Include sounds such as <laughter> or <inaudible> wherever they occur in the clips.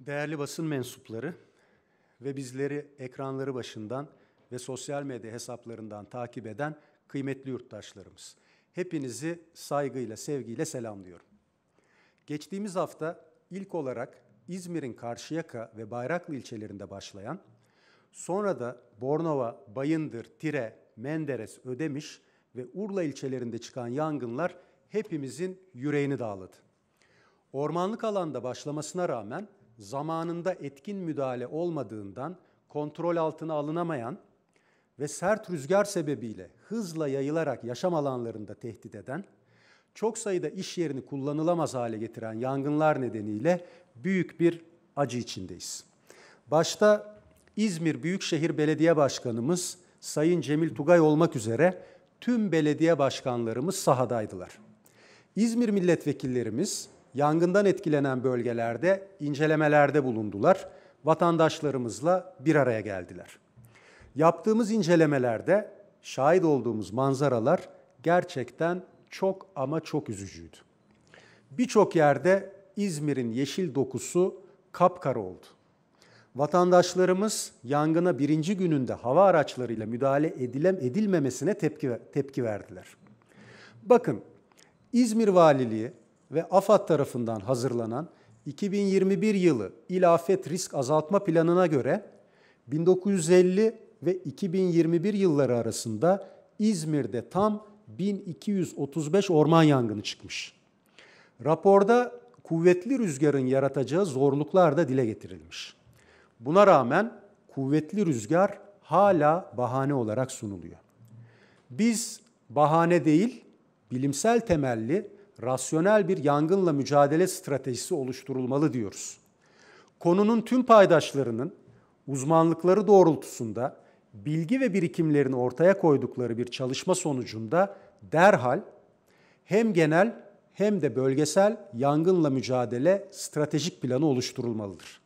Değerli basın mensupları ve bizleri ekranları başından ve sosyal medya hesaplarından takip eden kıymetli yurttaşlarımız. Hepinizi saygıyla, sevgiyle selamlıyorum. Geçtiğimiz hafta ilk olarak İzmir'in Karşıyaka ve Bayraklı ilçelerinde başlayan, sonra da Bornova, Bayındır, Tire, Menderes, Ödemiş ve Urla ilçelerinde çıkan yangınlar hepimizin yüreğini dağladı. Ormanlık alanda başlamasına rağmen zamanında etkin müdahale olmadığından kontrol altına alınamayan ve sert rüzgar sebebiyle hızla yayılarak yaşam alanlarında tehdit eden, çok sayıda iş yerini kullanılamaz hale getiren yangınlar nedeniyle büyük bir acı içindeyiz. Başta İzmir Büyükşehir Belediye Başkanımız Sayın Cemil Tugay olmak üzere tüm belediye başkanlarımız sahadaydılar. İzmir milletvekillerimiz yangından etkilenen bölgelerde incelemelerde bulundular. Vatandaşlarımızla bir araya geldiler. Yaptığımız incelemelerde şahit olduğumuz manzaralar gerçekten çok ama çok üzücüydü. Birçok yerde İzmir'in yeşil dokusu kapkara oldu. Vatandaşlarımız yangına birinci gününde hava araçlarıyla müdahale edilem edilmemesine tepki, tepki verdiler. Bakın İzmir Valiliği ve AFAD tarafından hazırlanan 2021 yılı ilafet risk azaltma planına göre 1950 ve 2021 yılları arasında İzmir'de tam 1235 orman yangını çıkmış. Raporda kuvvetli rüzgarın yaratacağı zorluklar da dile getirilmiş. Buna rağmen kuvvetli rüzgar hala bahane olarak sunuluyor. Biz bahane değil, bilimsel temelli rasyonel bir yangınla mücadele stratejisi oluşturulmalı diyoruz. Konunun tüm paydaşlarının uzmanlıkları doğrultusunda bilgi ve birikimlerini ortaya koydukları bir çalışma sonucunda derhal hem genel hem de bölgesel yangınla mücadele stratejik planı oluşturulmalıdır.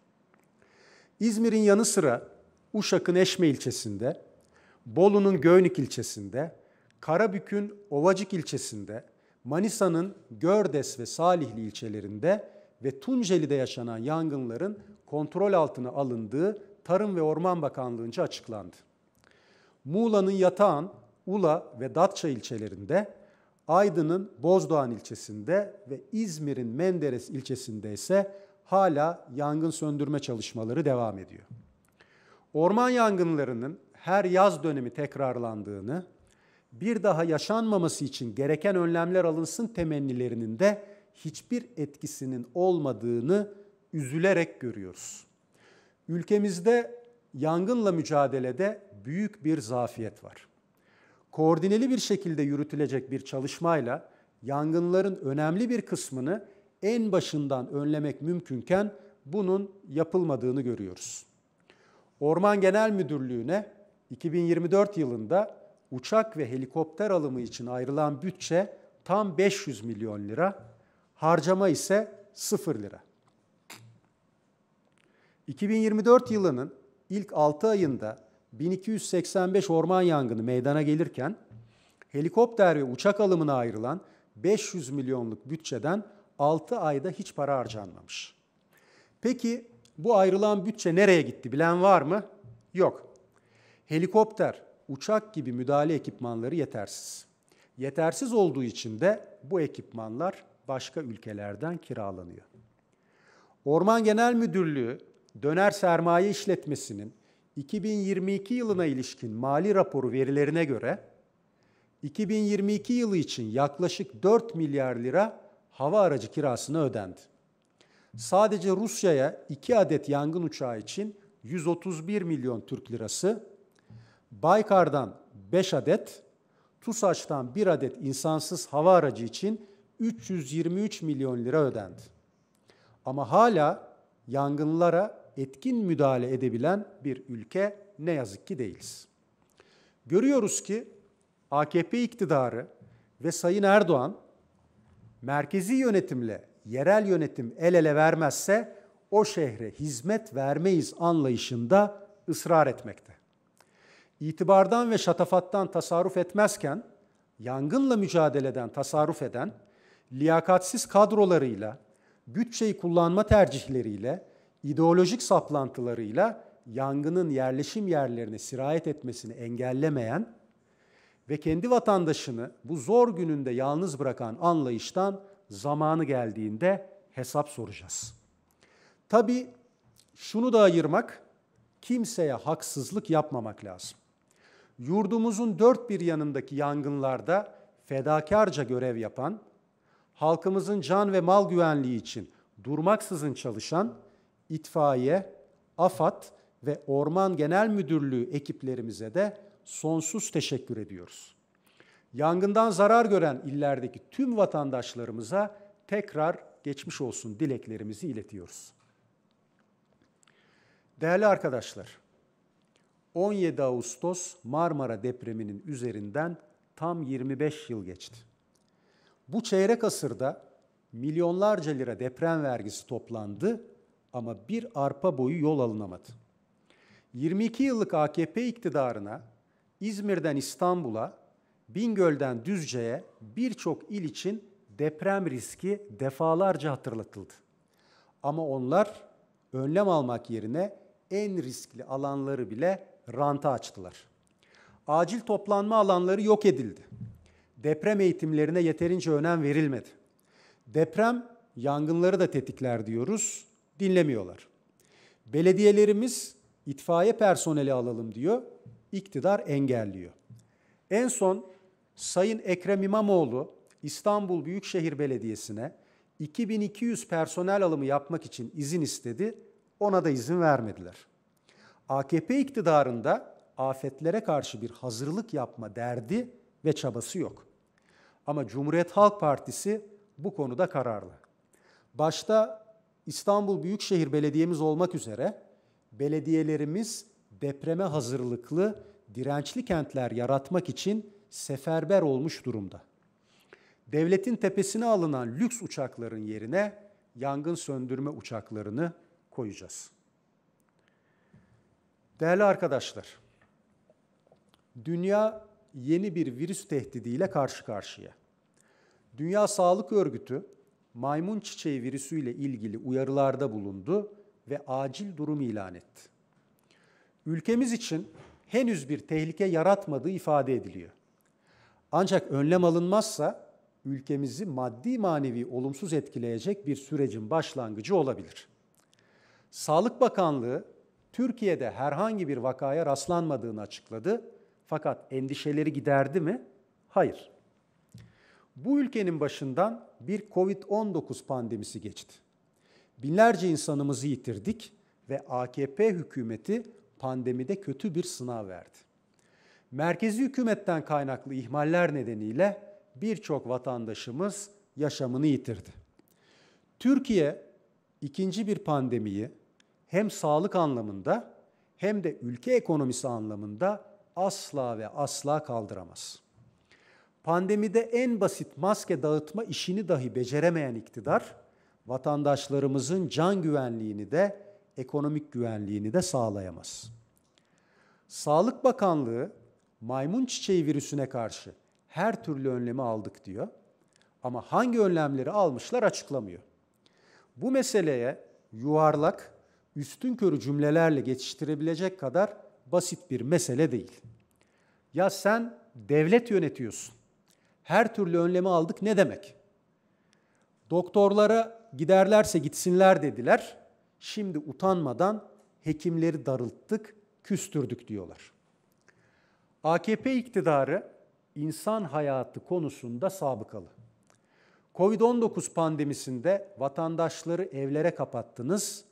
İzmir'in yanı sıra Uşak'ın Eşme ilçesinde, Bolu'nun Göynük ilçesinde, Karabük'ün Ovacık ilçesinde, Manisa'nın Gördes ve Salihli ilçelerinde ve Tunceli'de yaşanan yangınların kontrol altına alındığı Tarım ve Orman Bakanlığı'nca açıklandı. Muğla'nın Yatağan, Ula ve Datça ilçelerinde, Aydın'ın Bozdoğan ilçesinde ve İzmir'in Menderes ilçesinde ise hala yangın söndürme çalışmaları devam ediyor. Orman yangınlarının her yaz dönemi tekrarlandığını, bir daha yaşanmaması için gereken önlemler alınsın temennilerinin de hiçbir etkisinin olmadığını üzülerek görüyoruz. Ülkemizde yangınla mücadelede büyük bir zafiyet var. Koordineli bir şekilde yürütülecek bir çalışmayla yangınların önemli bir kısmını en başından önlemek mümkünken bunun yapılmadığını görüyoruz. Orman Genel Müdürlüğü'ne 2024 yılında uçak ve helikopter alımı için ayrılan bütçe tam 500 milyon lira, harcama ise 0 lira. 2024 yılının ilk 6 ayında 1285 orman yangını meydana gelirken helikopter ve uçak alımına ayrılan 500 milyonluk bütçeden 6 ayda hiç para harcanmamış. Peki bu ayrılan bütçe nereye gitti bilen var mı? Yok. Helikopter, uçak gibi müdahale ekipmanları yetersiz. Yetersiz olduğu için de bu ekipmanlar başka ülkelerden kiralanıyor. Orman Genel Müdürlüğü döner sermaye işletmesinin 2022 yılına ilişkin mali raporu verilerine göre 2022 yılı için yaklaşık 4 milyar lira hava aracı kirasına ödendi. Sadece Rusya'ya 2 adet yangın uçağı için 131 milyon Türk lirası, Baykar'dan 5 adet, TUSAŞ'tan 1 adet insansız hava aracı için 323 milyon lira ödendi. Ama hala yangınlara etkin müdahale edebilen bir ülke ne yazık ki değiliz. Görüyoruz ki AKP iktidarı ve Sayın Erdoğan merkezi yönetimle yerel yönetim el ele vermezse o şehre hizmet vermeyiz anlayışında ısrar etmekte itibardan ve şatafattan tasarruf etmezken, yangınla mücadeleden tasarruf eden, liyakatsiz kadrolarıyla, bütçeyi kullanma tercihleriyle, ideolojik saplantılarıyla yangının yerleşim yerlerine sirayet etmesini engellemeyen ve kendi vatandaşını bu zor gününde yalnız bırakan anlayıştan zamanı geldiğinde hesap soracağız. Tabii şunu da ayırmak, kimseye haksızlık yapmamak lazım yurdumuzun dört bir yanındaki yangınlarda fedakarca görev yapan, halkımızın can ve mal güvenliği için durmaksızın çalışan itfaiye, AFAD ve Orman Genel Müdürlüğü ekiplerimize de sonsuz teşekkür ediyoruz. Yangından zarar gören illerdeki tüm vatandaşlarımıza tekrar geçmiş olsun dileklerimizi iletiyoruz. Değerli arkadaşlar, 17 Ağustos Marmara depreminin üzerinden tam 25 yıl geçti. Bu çeyrek asırda milyonlarca lira deprem vergisi toplandı ama bir arpa boyu yol alınamadı. 22 yıllık AKP iktidarına İzmir'den İstanbul'a, Bingöl'den Düzce'ye birçok il için deprem riski defalarca hatırlatıldı. Ama onlar önlem almak yerine en riskli alanları bile ranta açtılar. Acil toplanma alanları yok edildi. Deprem eğitimlerine yeterince önem verilmedi. Deprem yangınları da tetikler diyoruz, dinlemiyorlar. Belediyelerimiz itfaiye personeli alalım diyor, iktidar engelliyor. En son Sayın Ekrem İmamoğlu İstanbul Büyükşehir Belediyesi'ne 2200 personel alımı yapmak için izin istedi. Ona da izin vermediler. AKP iktidarında afetlere karşı bir hazırlık yapma derdi ve çabası yok. Ama Cumhuriyet Halk Partisi bu konuda kararlı. Başta İstanbul Büyükşehir Belediye'miz olmak üzere belediyelerimiz depreme hazırlıklı dirençli kentler yaratmak için seferber olmuş durumda. Devletin tepesine alınan lüks uçakların yerine yangın söndürme uçaklarını koyacağız. Değerli arkadaşlar, dünya yeni bir virüs tehdidiyle karşı karşıya. Dünya Sağlık Örgütü maymun çiçeği virüsüyle ilgili uyarılarda bulundu ve acil durum ilan etti. Ülkemiz için henüz bir tehlike yaratmadığı ifade ediliyor. Ancak önlem alınmazsa ülkemizi maddi manevi olumsuz etkileyecek bir sürecin başlangıcı olabilir. Sağlık Bakanlığı Türkiye'de herhangi bir vakaya rastlanmadığını açıkladı. Fakat endişeleri giderdi mi? Hayır. Bu ülkenin başından bir Covid-19 pandemisi geçti. Binlerce insanımızı yitirdik ve AKP hükümeti pandemide kötü bir sınav verdi. Merkezi hükümetten kaynaklı ihmaller nedeniyle birçok vatandaşımız yaşamını yitirdi. Türkiye ikinci bir pandemiyi hem sağlık anlamında hem de ülke ekonomisi anlamında asla ve asla kaldıramaz. Pandemide en basit maske dağıtma işini dahi beceremeyen iktidar vatandaşlarımızın can güvenliğini de ekonomik güvenliğini de sağlayamaz. Sağlık Bakanlığı maymun çiçeği virüsüne karşı her türlü önlemi aldık diyor. Ama hangi önlemleri almışlar açıklamıyor. Bu meseleye yuvarlak üstün körü cümlelerle geçiştirebilecek kadar basit bir mesele değil. Ya sen devlet yönetiyorsun. Her türlü önlemi aldık ne demek? Doktorlara giderlerse gitsinler dediler. Şimdi utanmadan hekimleri darılttık, küstürdük diyorlar. AKP iktidarı insan hayatı konusunda sabıkalı. Covid-19 pandemisinde vatandaşları evlere kapattınız,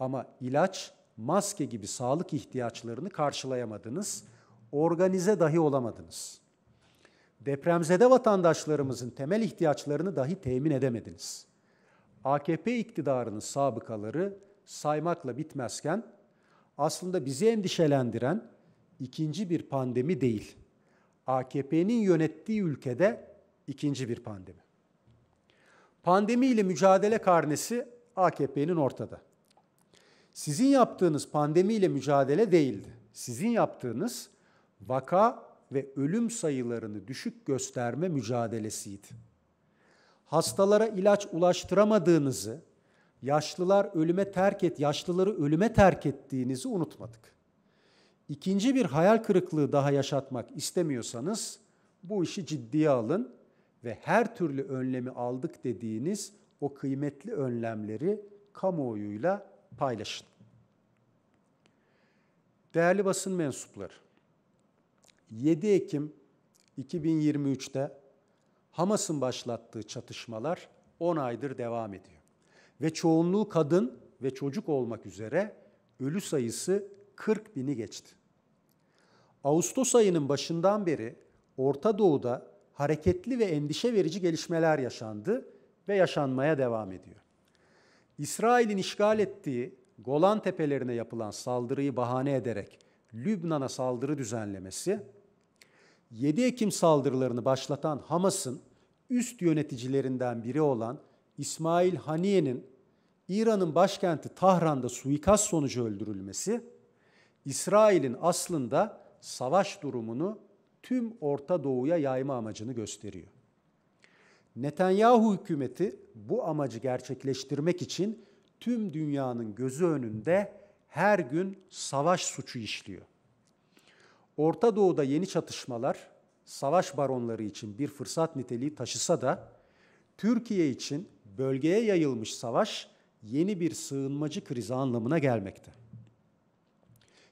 ama ilaç, maske gibi sağlık ihtiyaçlarını karşılayamadınız, organize dahi olamadınız. Depremzede vatandaşlarımızın temel ihtiyaçlarını dahi temin edemediniz. AKP iktidarının sabıkaları saymakla bitmezken aslında bizi endişelendiren ikinci bir pandemi değil. AKP'nin yönettiği ülkede ikinci bir pandemi. Pandemi ile mücadele karnesi AKP'nin ortada. Sizin yaptığınız pandemiyle mücadele değildi. Sizin yaptığınız vaka ve ölüm sayılarını düşük gösterme mücadelesiydi. Hastalara ilaç ulaştıramadığınızı, yaşlılar ölüme terk et, yaşlıları ölüme terk ettiğinizi unutmadık. İkinci bir hayal kırıklığı daha yaşatmak istemiyorsanız bu işi ciddiye alın ve her türlü önlemi aldık dediğiniz o kıymetli önlemleri kamuoyuyla paylaşın. Değerli basın mensupları, 7 Ekim 2023'te Hamas'ın başlattığı çatışmalar 10 aydır devam ediyor. Ve çoğunluğu kadın ve çocuk olmak üzere ölü sayısı 40 bini geçti. Ağustos ayının başından beri Orta Doğu'da hareketli ve endişe verici gelişmeler yaşandı ve yaşanmaya devam ediyor. İsrail'in işgal ettiği Golan Tepelerine yapılan saldırıyı bahane ederek Lübnan'a saldırı düzenlemesi, 7 Ekim saldırılarını başlatan Hamas'ın üst yöneticilerinden biri olan İsmail Haniye'nin İran'ın başkenti Tahran'da suikast sonucu öldürülmesi, İsrail'in aslında savaş durumunu tüm Orta Doğu'ya yayma amacını gösteriyor. Netanyahu hükümeti bu amacı gerçekleştirmek için tüm dünyanın gözü önünde her gün savaş suçu işliyor. Orta Doğu'da yeni çatışmalar savaş baronları için bir fırsat niteliği taşısa da Türkiye için bölgeye yayılmış savaş yeni bir sığınmacı krizi anlamına gelmekte.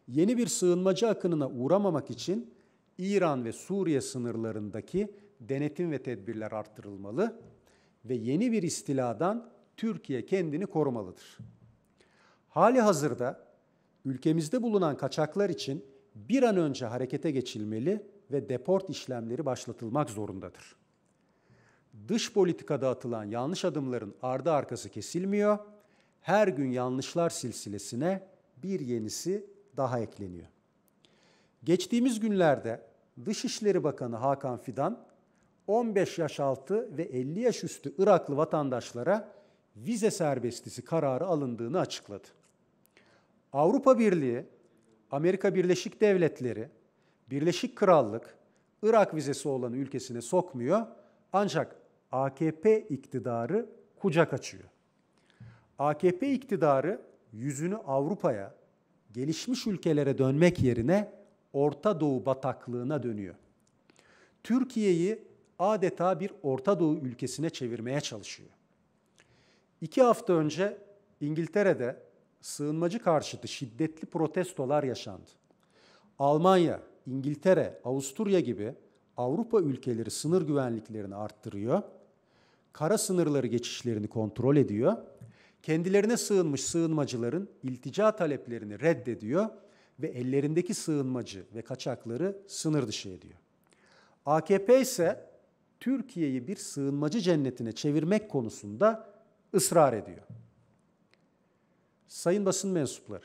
Yeni bir sığınmacı akınına uğramamak için İran ve Suriye sınırlarındaki denetim ve tedbirler arttırılmalı ve yeni bir istiladan Türkiye kendini korumalıdır. Hali hazırda ülkemizde bulunan kaçaklar için bir an önce harekete geçilmeli ve deport işlemleri başlatılmak zorundadır. Dış politikada atılan yanlış adımların ardı arkası kesilmiyor, her gün yanlışlar silsilesine bir yenisi daha ekleniyor. Geçtiğimiz günlerde Dışişleri Bakanı Hakan Fidan 15 yaş altı ve 50 yaş üstü Iraklı vatandaşlara vize serbestisi kararı alındığını açıkladı. Avrupa Birliği, Amerika Birleşik Devletleri, Birleşik Krallık Irak vizesi olan ülkesine sokmuyor ancak AKP iktidarı kucak açıyor. AKP iktidarı yüzünü Avrupa'ya, gelişmiş ülkelere dönmek yerine Orta Doğu bataklığına dönüyor. Türkiye'yi adeta bir Orta Doğu ülkesine çevirmeye çalışıyor. İki hafta önce İngiltere'de sığınmacı karşıtı şiddetli protestolar yaşandı. Almanya, İngiltere, Avusturya gibi Avrupa ülkeleri sınır güvenliklerini arttırıyor, kara sınırları geçişlerini kontrol ediyor, kendilerine sığınmış sığınmacıların iltica taleplerini reddediyor ve ellerindeki sığınmacı ve kaçakları sınır dışı ediyor. AKP ise Türkiye'yi bir sığınmacı cennetine çevirmek konusunda ısrar ediyor. Sayın basın mensupları,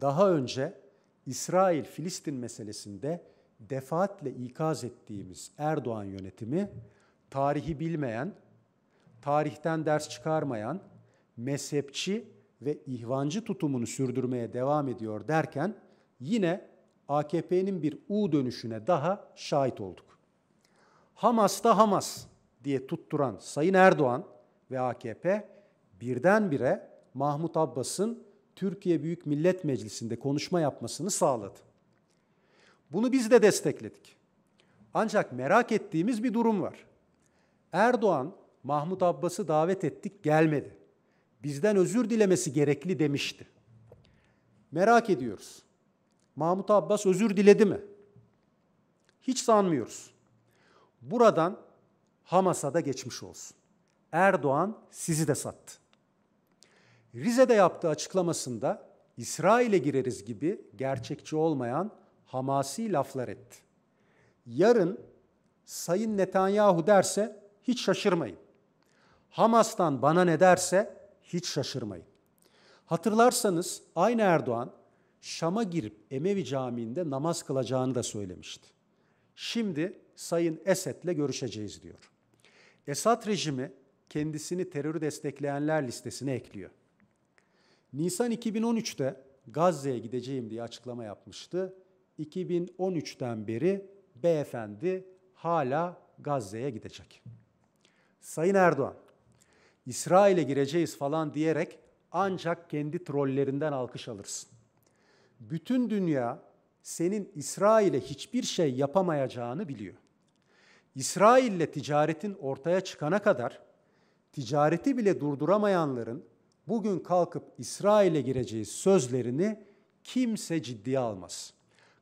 daha önce İsrail-Filistin meselesinde defaatle ikaz ettiğimiz Erdoğan yönetimi tarihi bilmeyen, tarihten ders çıkarmayan, mezhepçi ve ihvancı tutumunu sürdürmeye devam ediyor derken yine AKP'nin bir U dönüşüne daha şahit olduk. Hamas'ta Hamas diye tutturan Sayın Erdoğan ve AKP birdenbire Mahmut Abbas'ın Türkiye Büyük Millet Meclisi'nde konuşma yapmasını sağladı. Bunu biz de destekledik. Ancak merak ettiğimiz bir durum var. Erdoğan Mahmut Abbas'ı davet ettik gelmedi. Bizden özür dilemesi gerekli demişti. Merak ediyoruz. Mahmut Abbas özür diledi mi? Hiç sanmıyoruz. Buradan Hamas'a da geçmiş olsun. Erdoğan sizi de sattı. Rize'de yaptığı açıklamasında İsrail'e gireriz gibi gerçekçi olmayan hamasi laflar etti. Yarın Sayın Netanyahu derse hiç şaşırmayın. Hamas'tan bana ne derse hiç şaşırmayın. Hatırlarsanız aynı Erdoğan Şam'a girip Emevi Camii'nde namaz kılacağını da söylemişti. Şimdi Sayın Esed'le görüşeceğiz diyor. Esad rejimi kendisini terörü destekleyenler listesine ekliyor. Nisan 2013'te Gazze'ye gideceğim diye açıklama yapmıştı. 2013'ten beri beyefendi hala Gazze'ye gidecek. Sayın Erdoğan, İsrail'e gireceğiz falan diyerek ancak kendi trollerinden alkış alırsın. Bütün dünya senin İsrail'e hiçbir şey yapamayacağını biliyor. İsrail'le ticaretin ortaya çıkana kadar ticareti bile durduramayanların bugün kalkıp İsrail'e gireceği sözlerini kimse ciddiye almaz.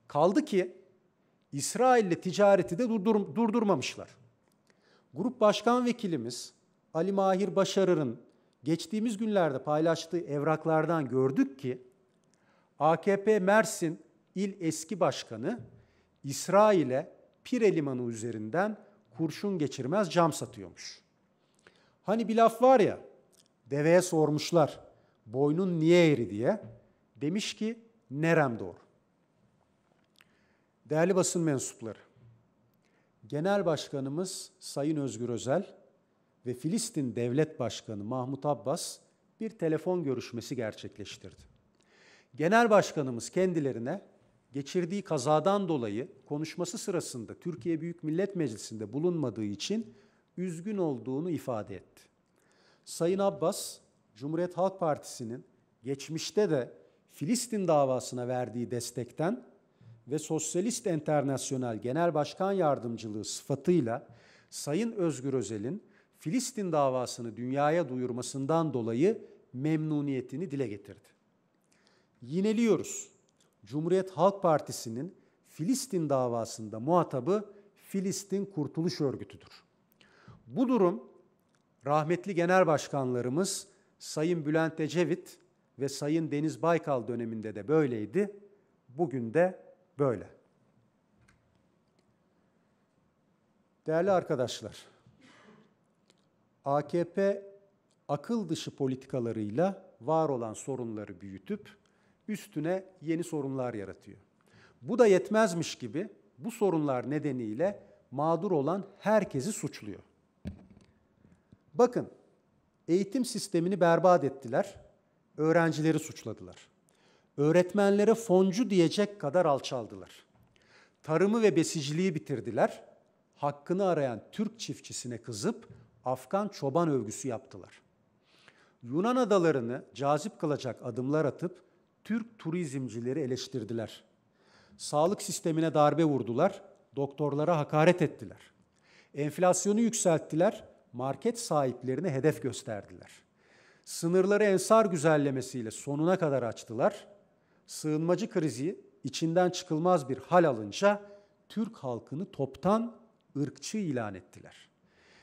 Kaldı ki İsrail'le ticareti de durdur durdurmamışlar. Grup Başkan Vekilimiz Ali Mahir Başarır'ın geçtiğimiz günlerde paylaştığı evraklardan gördük ki AKP Mersin il eski başkanı İsrail'e Pire Limanı üzerinden kurşun geçirmez cam satıyormuş. Hani bir laf var ya, deveye sormuşlar boynun niye eğri diye. Demiş ki nerem doğru. Değerli basın mensupları, Genel Başkanımız Sayın Özgür Özel ve Filistin Devlet Başkanı Mahmut Abbas bir telefon görüşmesi gerçekleştirdi. Genel Başkanımız kendilerine geçirdiği kazadan dolayı konuşması sırasında Türkiye Büyük Millet Meclisi'nde bulunmadığı için üzgün olduğunu ifade etti. Sayın Abbas, Cumhuriyet Halk Partisi'nin geçmişte de Filistin davasına verdiği destekten ve Sosyalist Enternasyonel Genel Başkan Yardımcılığı sıfatıyla Sayın Özgür Özel'in Filistin davasını dünyaya duyurmasından dolayı memnuniyetini dile getirdi. Yineliyoruz. Cumhuriyet Halk Partisi'nin Filistin davasında muhatabı Filistin Kurtuluş Örgütü'dür. Bu durum rahmetli genel başkanlarımız Sayın Bülent Ecevit ve Sayın Deniz Baykal döneminde de böyleydi. Bugün de böyle. Değerli arkadaşlar, AKP akıl dışı politikalarıyla var olan sorunları büyütüp üstüne yeni sorunlar yaratıyor. Bu da yetmezmiş gibi bu sorunlar nedeniyle mağdur olan herkesi suçluyor. Bakın, eğitim sistemini berbat ettiler, öğrencileri suçladılar. Öğretmenlere foncu diyecek kadar alçaldılar. Tarımı ve besiciliği bitirdiler, hakkını arayan Türk çiftçisine kızıp Afgan çoban övgüsü yaptılar. Yunan adalarını cazip kılacak adımlar atıp Türk turizmcileri eleştirdiler. Sağlık sistemine darbe vurdular, doktorlara hakaret ettiler. Enflasyonu yükselttiler, market sahiplerini hedef gösterdiler. Sınırları ensar güzellemesiyle sonuna kadar açtılar. Sığınmacı krizi içinden çıkılmaz bir hal alınca Türk halkını toptan ırkçı ilan ettiler.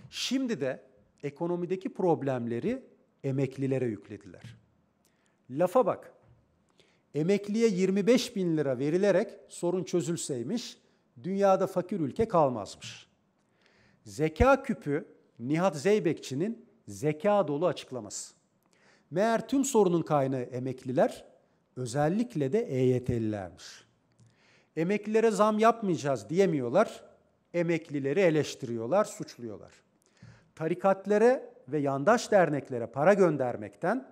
Şimdi de ekonomideki problemleri emeklilere yüklediler. Lafa bak emekliye 25 bin lira verilerek sorun çözülseymiş, dünyada fakir ülke kalmazmış. Zeka küpü Nihat Zeybekçi'nin zeka dolu açıklaması. Meğer tüm sorunun kaynağı emekliler, özellikle de EYT'lilermiş. Emeklilere zam yapmayacağız diyemiyorlar, emeklileri eleştiriyorlar, suçluyorlar. Tarikatlere ve yandaş derneklere para göndermekten,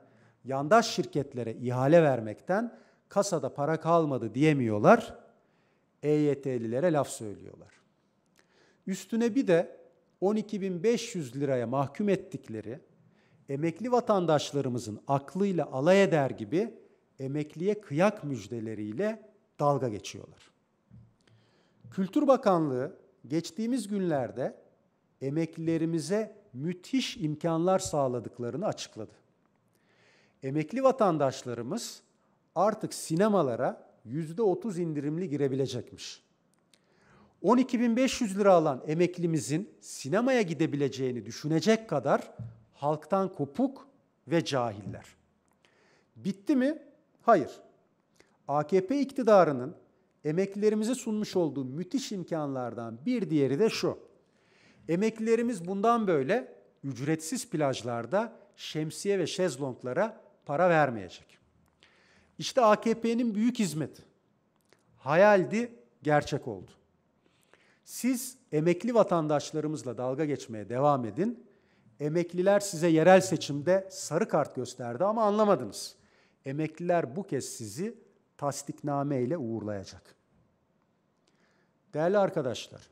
yandaş şirketlere ihale vermekten kasada para kalmadı diyemiyorlar. EYT'lilere laf söylüyorlar. Üstüne bir de 12.500 liraya mahkum ettikleri emekli vatandaşlarımızın aklıyla alay eder gibi emekliye kıyak müjdeleriyle dalga geçiyorlar. Kültür Bakanlığı geçtiğimiz günlerde emeklilerimize müthiş imkanlar sağladıklarını açıkladı. Emekli vatandaşlarımız artık sinemalara %30 indirimli girebilecekmiş. 12.500 lira alan emeklimizin sinemaya gidebileceğini düşünecek kadar halktan kopuk ve cahiller. Bitti mi? Hayır. AKP iktidarının emeklilerimize sunmuş olduğu müthiş imkanlardan bir diğeri de şu. Emeklilerimiz bundan böyle ücretsiz plajlarda şemsiye ve şezlonglara para vermeyecek. İşte AKP'nin büyük hizmeti. Hayaldi, gerçek oldu. Siz emekli vatandaşlarımızla dalga geçmeye devam edin. Emekliler size yerel seçimde sarı kart gösterdi ama anlamadınız. Emekliler bu kez sizi tasdikname ile uğurlayacak. Değerli arkadaşlar,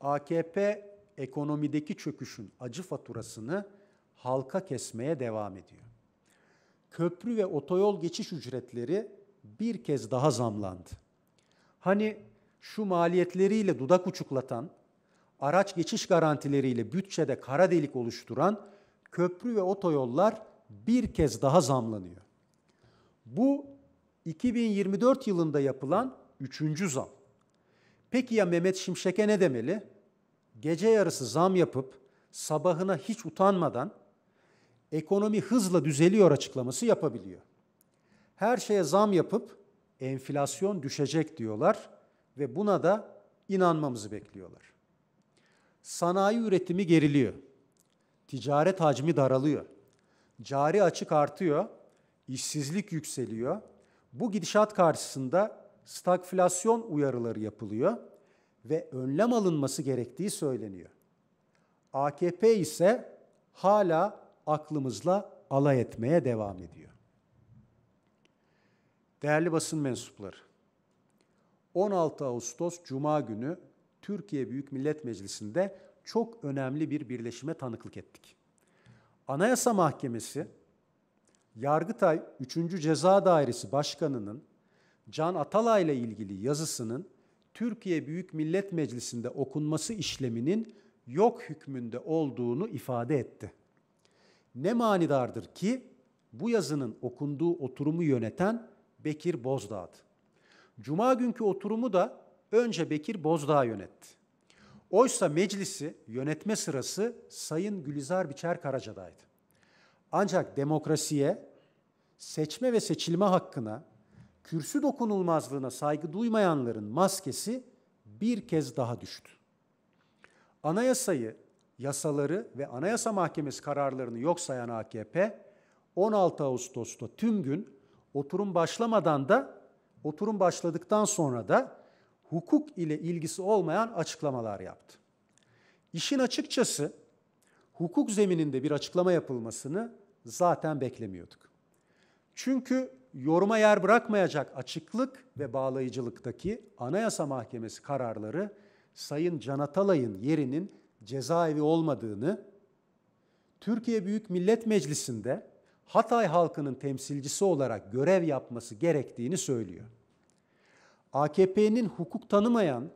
AKP ekonomideki çöküşün acı faturasını halka kesmeye devam ediyor köprü ve otoyol geçiş ücretleri bir kez daha zamlandı. Hani şu maliyetleriyle dudak uçuklatan, araç geçiş garantileriyle bütçede kara delik oluşturan köprü ve otoyollar bir kez daha zamlanıyor. Bu 2024 yılında yapılan üçüncü zam. Peki ya Mehmet Şimşek'e ne demeli? Gece yarısı zam yapıp sabahına hiç utanmadan ekonomi hızla düzeliyor açıklaması yapabiliyor. Her şeye zam yapıp enflasyon düşecek diyorlar ve buna da inanmamızı bekliyorlar. Sanayi üretimi geriliyor. Ticaret hacmi daralıyor. Cari açık artıyor. işsizlik yükseliyor. Bu gidişat karşısında stagflasyon uyarıları yapılıyor ve önlem alınması gerektiği söyleniyor. AKP ise hala aklımızla alay etmeye devam ediyor. Değerli basın mensupları, 16 Ağustos Cuma günü Türkiye Büyük Millet Meclisi'nde çok önemli bir birleşime tanıklık ettik. Anayasa Mahkemesi, Yargıtay 3. Ceza Dairesi Başkanı'nın Can Atalay ile ilgili yazısının Türkiye Büyük Millet Meclisi'nde okunması işleminin yok hükmünde olduğunu ifade etti. Ne manidardır ki bu yazının okunduğu oturumu yöneten Bekir Bozdağ'dı. Cuma günkü oturumu da önce Bekir Bozdağ yönetti. Oysa meclisi yönetme sırası Sayın Gülizar Biçer Karaca'daydı. Ancak demokrasiye, seçme ve seçilme hakkına, kürsü dokunulmazlığına saygı duymayanların maskesi bir kez daha düştü. Anayasayı yasaları ve Anayasa Mahkemesi kararlarını yok sayan AKP 16 Ağustos'ta tüm gün oturum başlamadan da oturum başladıktan sonra da hukuk ile ilgisi olmayan açıklamalar yaptı. İşin açıkçası hukuk zemininde bir açıklama yapılmasını zaten beklemiyorduk. Çünkü yoruma yer bırakmayacak açıklık ve bağlayıcılıktaki Anayasa Mahkemesi kararları Sayın Canatalayın yerinin cezaevi olmadığını Türkiye Büyük Millet Meclisi'nde Hatay halkının temsilcisi olarak görev yapması gerektiğini söylüyor. AKP'nin hukuk tanımayan,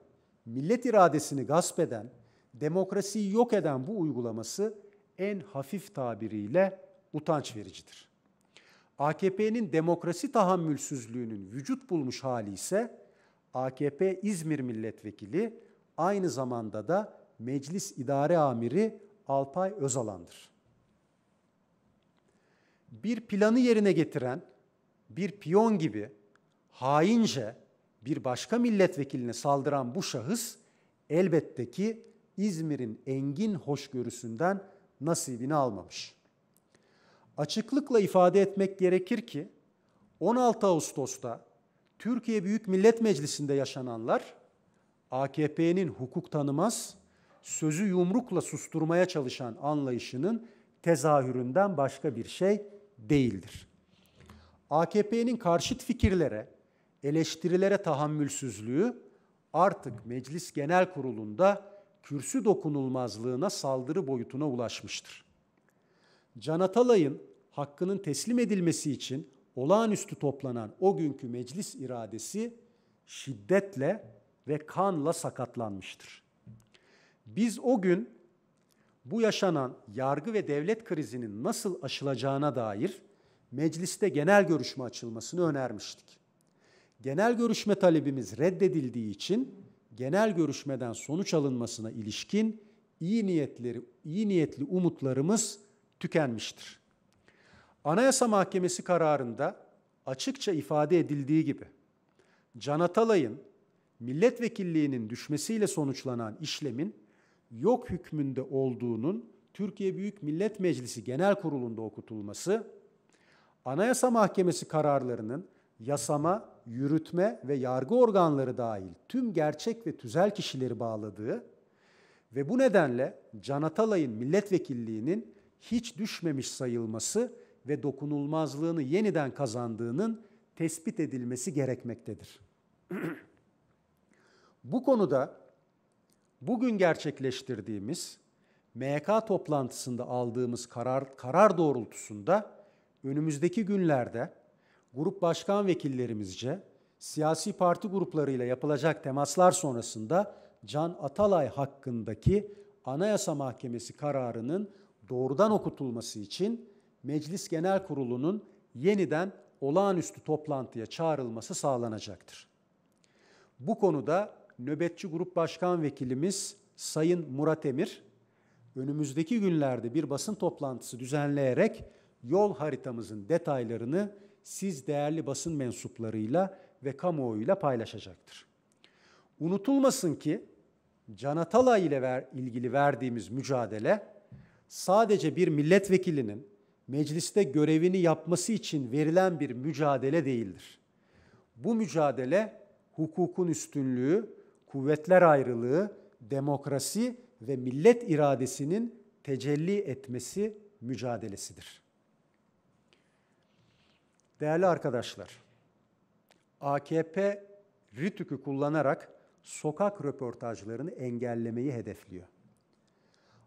millet iradesini gasp eden, demokrasiyi yok eden bu uygulaması en hafif tabiriyle utanç vericidir. AKP'nin demokrasi tahammülsüzlüğünün vücut bulmuş hali ise AKP İzmir milletvekili aynı zamanda da Meclis İdare Amiri Alpay Özalan'dır. Bir planı yerine getiren bir piyon gibi haince bir başka milletvekiline saldıran bu şahıs elbette ki İzmir'in engin hoşgörüsünden nasibini almamış. Açıklıkla ifade etmek gerekir ki 16 Ağustos'ta Türkiye Büyük Millet Meclisi'nde yaşananlar AKP'nin hukuk tanımaz, sözü yumrukla susturmaya çalışan anlayışının tezahüründen başka bir şey değildir. AKP'nin karşıt fikirlere, eleştirilere tahammülsüzlüğü artık Meclis Genel Kurulu'nda kürsü dokunulmazlığına saldırı boyutuna ulaşmıştır. Can Atalay'ın hakkının teslim edilmesi için olağanüstü toplanan o günkü meclis iradesi şiddetle ve kanla sakatlanmıştır. Biz o gün bu yaşanan yargı ve devlet krizinin nasıl aşılacağına dair mecliste genel görüşme açılmasını önermiştik. Genel görüşme talebimiz reddedildiği için genel görüşmeden sonuç alınmasına ilişkin iyi niyetleri, iyi niyetli umutlarımız tükenmiştir. Anayasa Mahkemesi kararında açıkça ifade edildiği gibi Can Atalay'ın milletvekilliğinin düşmesiyle sonuçlanan işlemin yok hükmünde olduğunun Türkiye Büyük Millet Meclisi Genel Kurulu'nda okutulması, Anayasa Mahkemesi kararlarının yasama, yürütme ve yargı organları dahil tüm gerçek ve tüzel kişileri bağladığı ve bu nedenle Can Atalay'ın milletvekilliğinin hiç düşmemiş sayılması ve dokunulmazlığını yeniden kazandığının tespit edilmesi gerekmektedir. <clears throat> bu konuda bugün gerçekleştirdiğimiz MK toplantısında aldığımız karar, karar doğrultusunda önümüzdeki günlerde grup başkan vekillerimizce siyasi parti gruplarıyla yapılacak temaslar sonrasında Can Atalay hakkındaki Anayasa Mahkemesi kararının doğrudan okutulması için Meclis Genel Kurulu'nun yeniden olağanüstü toplantıya çağrılması sağlanacaktır. Bu konuda nöbetçi grup başkan vekilimiz Sayın Murat Emir önümüzdeki günlerde bir basın toplantısı düzenleyerek yol haritamızın detaylarını siz değerli basın mensuplarıyla ve kamuoyuyla paylaşacaktır. Unutulmasın ki Can Atalay ile ver, ilgili verdiğimiz mücadele sadece bir milletvekilinin mecliste görevini yapması için verilen bir mücadele değildir. Bu mücadele hukukun üstünlüğü, kuvvetler ayrılığı, demokrasi ve millet iradesinin tecelli etmesi mücadelesidir. Değerli arkadaşlar, AKP RITÜK'ü kullanarak sokak röportajlarını engellemeyi hedefliyor.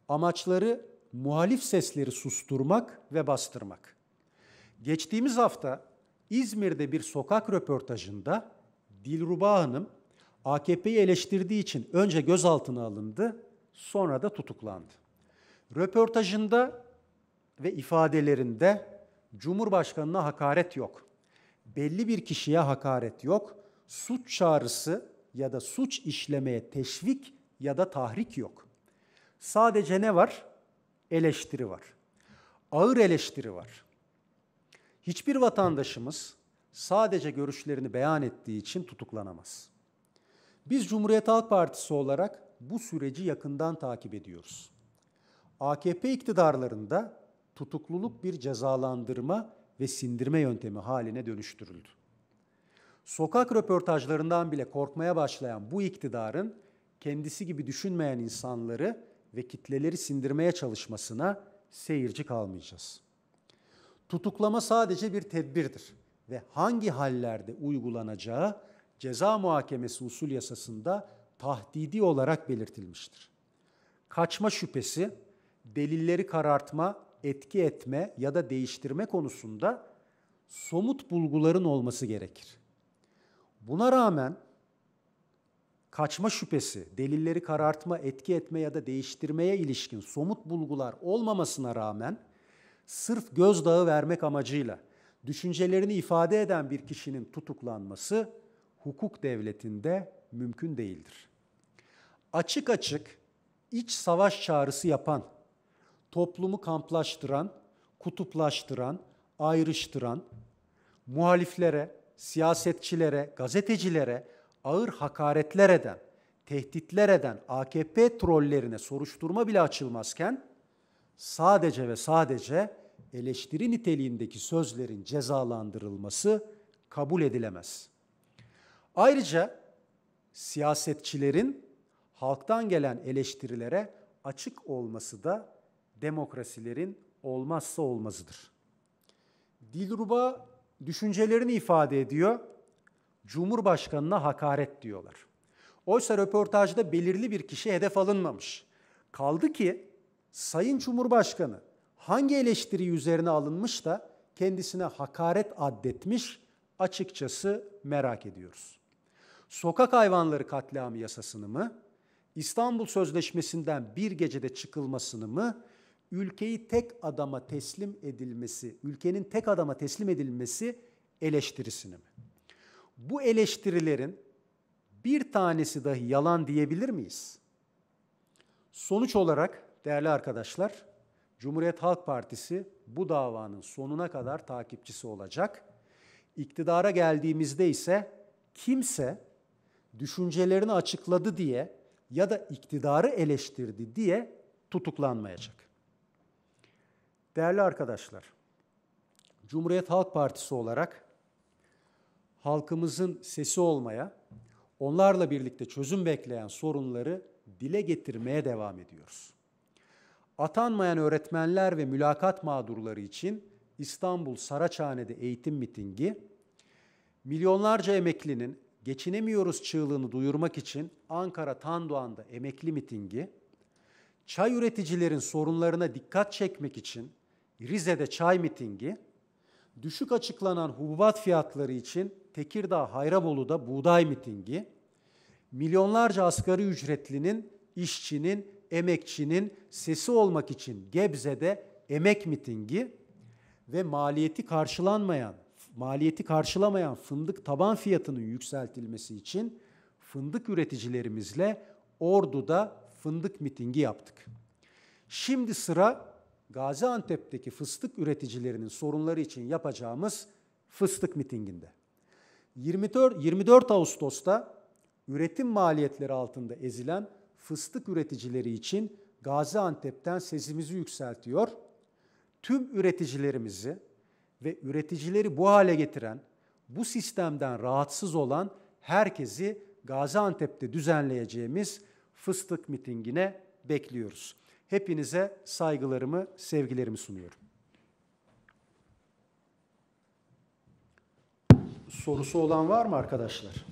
Amaçları muhalif sesleri susturmak ve bastırmak. Geçtiğimiz hafta İzmir'de bir sokak röportajında Dilruba Hanım AKP'yi eleştirdiği için önce gözaltına alındı, sonra da tutuklandı. Röportajında ve ifadelerinde Cumhurbaşkanına hakaret yok. Belli bir kişiye hakaret yok. Suç çağrısı ya da suç işlemeye teşvik ya da tahrik yok. Sadece ne var? Eleştiri var. Ağır eleştiri var. Hiçbir vatandaşımız sadece görüşlerini beyan ettiği için tutuklanamaz. Biz Cumhuriyet Halk Partisi olarak bu süreci yakından takip ediyoruz. AKP iktidarlarında tutukluluk bir cezalandırma ve sindirme yöntemi haline dönüştürüldü. Sokak röportajlarından bile korkmaya başlayan bu iktidarın kendisi gibi düşünmeyen insanları ve kitleleri sindirmeye çalışmasına seyirci kalmayacağız. Tutuklama sadece bir tedbirdir ve hangi hallerde uygulanacağı ceza muhakemesi usul yasasında tahdidi olarak belirtilmiştir. Kaçma şüphesi, delilleri karartma, etki etme ya da değiştirme konusunda somut bulguların olması gerekir. Buna rağmen kaçma şüphesi, delilleri karartma, etki etme ya da değiştirmeye ilişkin somut bulgular olmamasına rağmen sırf gözdağı vermek amacıyla düşüncelerini ifade eden bir kişinin tutuklanması hukuk devletinde mümkün değildir. Açık açık iç savaş çağrısı yapan, toplumu kamplaştıran, kutuplaştıran, ayrıştıran, muhaliflere, siyasetçilere, gazetecilere ağır hakaretler eden, tehditler eden AKP trollerine soruşturma bile açılmazken sadece ve sadece eleştiri niteliğindeki sözlerin cezalandırılması kabul edilemez.'' Ayrıca siyasetçilerin halktan gelen eleştirilere açık olması da demokrasilerin olmazsa olmazıdır. Dilruba düşüncelerini ifade ediyor. Cumhurbaşkanına hakaret diyorlar. Oysa röportajda belirli bir kişi hedef alınmamış. Kaldı ki Sayın Cumhurbaşkanı hangi eleştiri üzerine alınmış da kendisine hakaret addetmiş açıkçası merak ediyoruz sokak hayvanları katliamı yasasını mı, İstanbul Sözleşmesi'nden bir gecede çıkılmasını mı, ülkeyi tek adama teslim edilmesi, ülkenin tek adama teslim edilmesi eleştirisini mi? Bu eleştirilerin bir tanesi dahi yalan diyebilir miyiz? Sonuç olarak değerli arkadaşlar, Cumhuriyet Halk Partisi bu davanın sonuna kadar takipçisi olacak. İktidara geldiğimizde ise kimse düşüncelerini açıkladı diye ya da iktidarı eleştirdi diye tutuklanmayacak. Değerli arkadaşlar, Cumhuriyet Halk Partisi olarak halkımızın sesi olmaya, onlarla birlikte çözüm bekleyen sorunları dile getirmeye devam ediyoruz. Atanmayan öğretmenler ve mülakat mağdurları için İstanbul Saraçhane'de eğitim mitingi, milyonlarca emeklinin geçinemiyoruz çığlığını duyurmak için Ankara Tandoğan'da emekli mitingi, çay üreticilerin sorunlarına dikkat çekmek için Rize'de çay mitingi, düşük açıklanan hububat fiyatları için Tekirdağ Hayrabolu'da buğday mitingi, milyonlarca asgari ücretlinin, işçinin, emekçinin sesi olmak için Gebze'de emek mitingi ve maliyeti karşılanmayan maliyeti karşılamayan fındık taban fiyatının yükseltilmesi için fındık üreticilerimizle Ordu'da fındık mitingi yaptık. Şimdi sıra Gaziantep'teki fıstık üreticilerinin sorunları için yapacağımız fıstık mitinginde. 24, 24 Ağustos'ta üretim maliyetleri altında ezilen fıstık üreticileri için Gaziantep'ten sesimizi yükseltiyor. Tüm üreticilerimizi ve üreticileri bu hale getiren, bu sistemden rahatsız olan herkesi Gaziantep'te düzenleyeceğimiz fıstık mitingine bekliyoruz. Hepinize saygılarımı, sevgilerimi sunuyorum. Sorusu olan var mı arkadaşlar?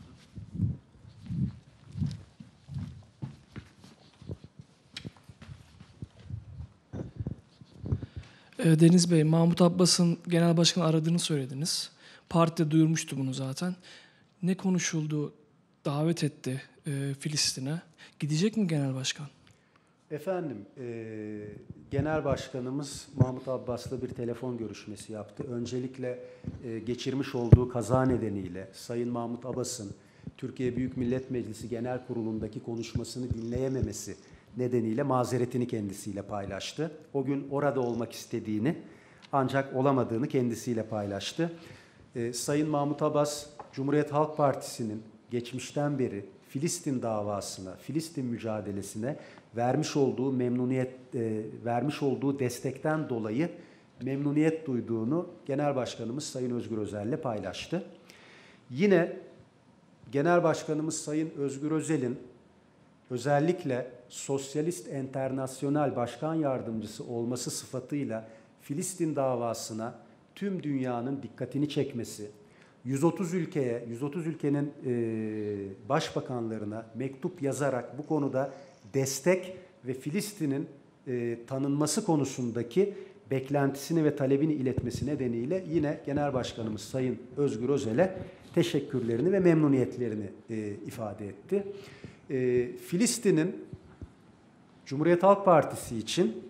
Ee, Deniz Bey, Mahmut Abbas'ın genel başkanı aradığını söylediniz. Partide duyurmuştu bunu zaten. Ne konuşuldu, davet etti e, Filistin'e? Gidecek mi genel başkan? Efendim, e, genel başkanımız Mahmut Abbas'la bir telefon görüşmesi yaptı. Öncelikle e, geçirmiş olduğu kaza nedeniyle Sayın Mahmut Abbas'ın Türkiye Büyük Millet Meclisi Genel Kurulu'ndaki konuşmasını dinleyememesi nedeniyle mazeretini kendisiyle paylaştı. O gün orada olmak istediğini ancak olamadığını kendisiyle paylaştı. E, Sayın Mahmut Abbas, Cumhuriyet Halk Partisi'nin geçmişten beri Filistin davasına, Filistin mücadelesine vermiş olduğu memnuniyet, e, vermiş olduğu destekten dolayı memnuniyet duyduğunu Genel Başkanımız Sayın Özgür Özel'le paylaştı. Yine Genel Başkanımız Sayın Özgür Özel'in özellikle sosyalist enternasyonal başkan yardımcısı olması sıfatıyla Filistin davasına tüm dünyanın dikkatini çekmesi, 130 ülkeye, 130 ülkenin e, başbakanlarına mektup yazarak bu konuda destek ve Filistin'in e, tanınması konusundaki beklentisini ve talebini iletmesi nedeniyle yine Genel Başkanımız Sayın Özgür Özel'e teşekkürlerini ve memnuniyetlerini e, ifade etti e, Filistin'in Cumhuriyet Halk Partisi için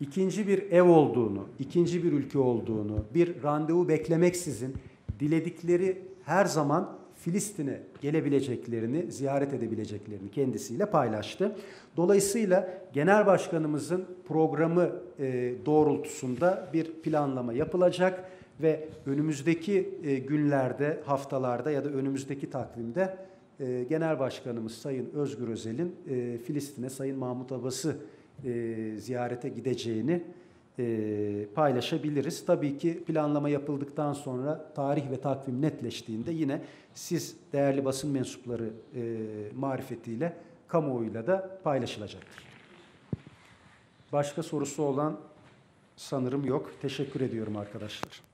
ikinci bir ev olduğunu, ikinci bir ülke olduğunu, bir randevu beklemeksizin diledikleri her zaman Filistin'e gelebileceklerini, ziyaret edebileceklerini kendisiyle paylaştı. Dolayısıyla Genel Başkanımızın programı e, doğrultusunda bir planlama yapılacak ve önümüzdeki e, günlerde, haftalarda ya da önümüzdeki takvimde e, Genel Başkanımız Sayın Özgür Özel'in e, Filistin'e Sayın Mahmut Abbas'ı e, ziyarete gideceğini e, paylaşabiliriz. Tabii ki planlama yapıldıktan sonra tarih ve takvim netleştiğinde yine siz değerli basın mensupları e, marifetiyle kamuoyuyla da paylaşılacaktır. Başka sorusu olan sanırım yok. Teşekkür ediyorum arkadaşlar.